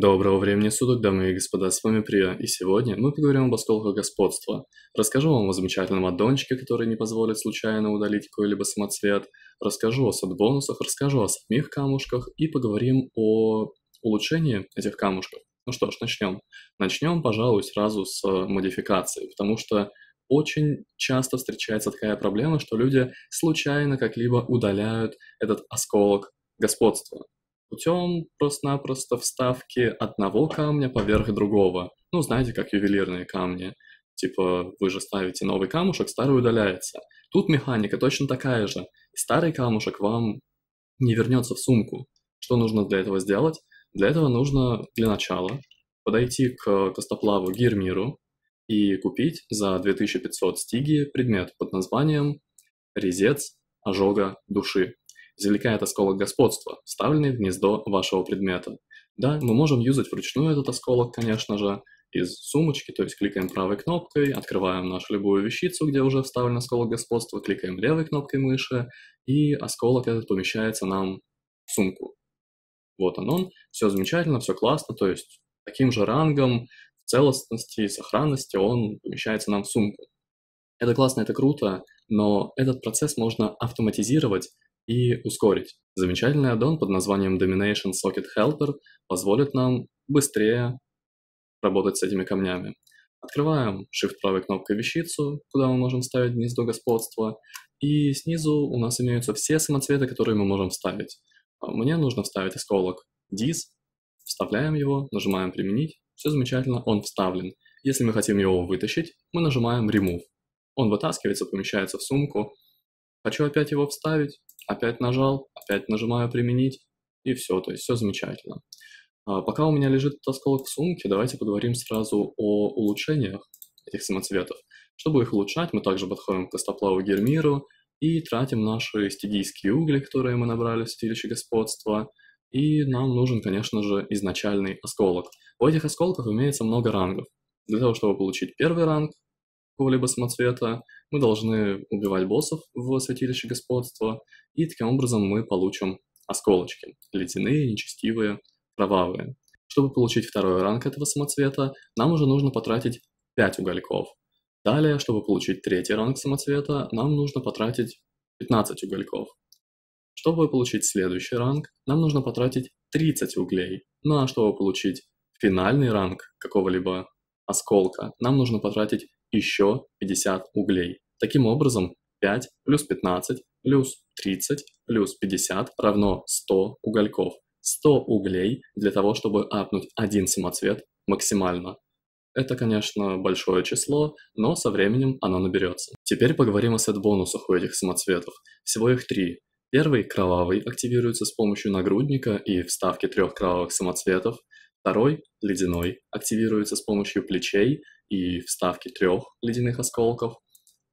Доброго времени суток, дамы и господа, с вами Прия, и сегодня мы поговорим об осколках господства. Расскажу вам о замечательном аддончике, который не позволит случайно удалить какой-либо самоцвет, расскажу о садбонусах, расскажу о самих камушках и поговорим о улучшении этих камушков. Ну что ж, начнем. Начнем, пожалуй, сразу с э, модификации, потому что очень часто встречается такая проблема, что люди случайно как-либо удаляют этот осколок господства путем просто-напросто вставки одного камня поверх другого. Ну, знаете, как ювелирные камни. Типа, вы же ставите новый камушек, старый удаляется. Тут механика точно такая же. Старый камушек вам не вернется в сумку. Что нужно для этого сделать? Для этого нужно для начала подойти к костоплаву Гирмиру и купить за 2500 стиги предмет под названием «Резец ожога души» извлекает осколок господства, вставленный в гнездо вашего предмета. Да, мы можем юзать вручную этот осколок, конечно же, из сумочки, то есть кликаем правой кнопкой, открываем нашу любую вещицу, где уже вставлен осколок господства, кликаем левой кнопкой мыши, и осколок этот помещается нам в сумку. Вот он он, все замечательно, все классно, то есть таким же рангом в целостности и сохранности он помещается нам в сумку. Это классно, это круто, но этот процесс можно автоматизировать и ускорить. Замечательный аддон под названием Domination Socket Helper позволит нам быстрее работать с этими камнями. Открываем Shift правой кнопкой вещицу, куда мы можем ставить гнездо господства, и снизу у нас имеются все самоцветы, которые мы можем вставить. А мне нужно вставить осколок DIS, вставляем его, нажимаем «Применить», все замечательно, он вставлен. Если мы хотим его вытащить, мы нажимаем «Remove». Он вытаскивается, помещается в сумку, Хочу опять его вставить, опять нажал, опять нажимаю «Применить», и все, то есть все замечательно. А, пока у меня лежит этот осколок в сумке, давайте поговорим сразу о улучшениях этих самоцветов. Чтобы их улучшать, мы также подходим к костоплаву Гермиру и тратим наши стидийские угли, которые мы набрали в святилище господства, и нам нужен, конечно же, изначальный осколок. У этих осколков имеется много рангов. Для того, чтобы получить первый ранг, какого-либо самоцвета, мы должны убивать боссов в Святилище Господства, и таким образом мы получим осколочки, ледяные, нечестивые, кровавые. Чтобы получить второй ранг этого самоцвета, нам уже нужно потратить 5 угольков. Далее, чтобы получить третий ранг самоцвета, нам нужно потратить 15 угольков. Чтобы получить следующий ранг, нам нужно потратить 30 углей. Ну а чтобы получить финальный ранг какого-либо осколка, нам нужно потратить еще 50 углей. Таким образом, 5 плюс 15 плюс 30 плюс 50 равно 100 угольков. 100 углей для того, чтобы апнуть один самоцвет максимально. Это, конечно, большое число, но со временем оно наберется. Теперь поговорим о сет-бонусах у этих самоцветов. Всего их три. Первый, кровавый, активируется с помощью нагрудника и вставки трех кровавых самоцветов. Второй, ледяной, активируется с помощью плечей, и вставки трех ледяных осколков.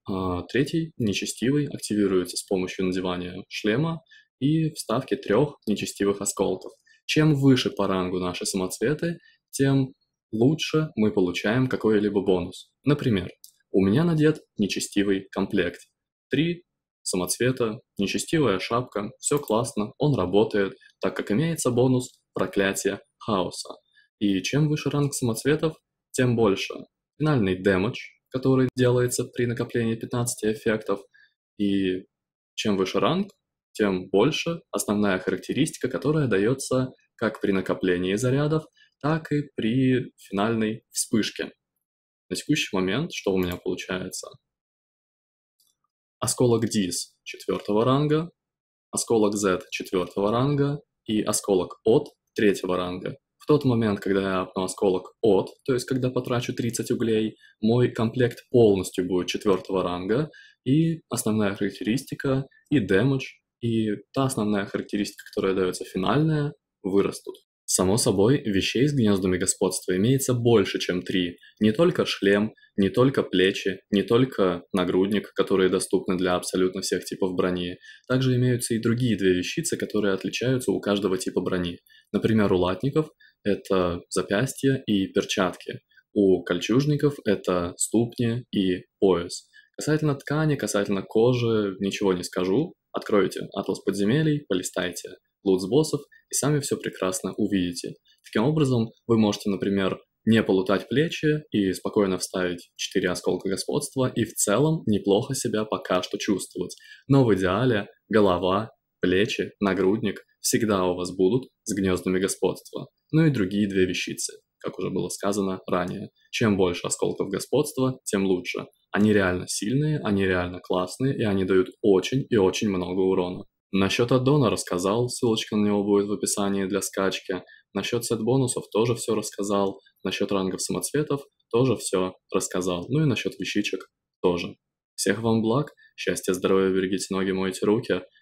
А третий, нечестивый, активируется с помощью надевания шлема и вставки трех нечестивых осколков. Чем выше по рангу наши самоцветы, тем лучше мы получаем какой-либо бонус. Например, у меня надет нечестивый комплект. Три самоцвета, нечестивая шапка, все классно, он работает, так как имеется бонус проклятие хаоса. И чем выше ранг самоцветов, тем больше финальный damage, который делается при накоплении 15 эффектов, и чем выше ранг, тем больше основная характеристика, которая дается как при накоплении зарядов, так и при финальной вспышке. На текущий момент, что у меня получается? Осколок Диз 4 ранга, осколок Z 4 ранга и осколок от 3 ранга тот момент, когда я осколок от, то есть когда потрачу 30 углей, мой комплект полностью будет четвертого ранга, и основная характеристика, и damage, и та основная характеристика, которая дается финальная, вырастут. Само собой, вещей с гнездами господства имеется больше, чем три. Не только шлем, не только плечи, не только нагрудник, которые доступны для абсолютно всех типов брони. Также имеются и другие две вещицы, которые отличаются у каждого типа брони. Например, у латников – это запястья и перчатки. У кольчужников – это ступни и пояс. Касательно ткани, касательно кожи ничего не скажу. Откройте «Атлас подземелий», полистайте лут с боссов и сами все прекрасно увидите. Таким образом, вы можете, например, не полутать плечи и спокойно вставить 4 осколка господства и в целом неплохо себя пока что чувствовать. Но в идеале голова, плечи, нагрудник всегда у вас будут с гнездами господства, ну и другие две вещицы, как уже было сказано ранее. Чем больше осколков господства, тем лучше. Они реально сильные, они реально классные, и они дают очень и очень много урона. Насчет аддона рассказал, ссылочка на него будет в описании для скачки. Насчет сет-бонусов тоже все рассказал. Насчет рангов самоцветов тоже все рассказал. Ну и насчет вещичек тоже. Всех вам благ, счастья, здоровья, берегите ноги, мойте руки.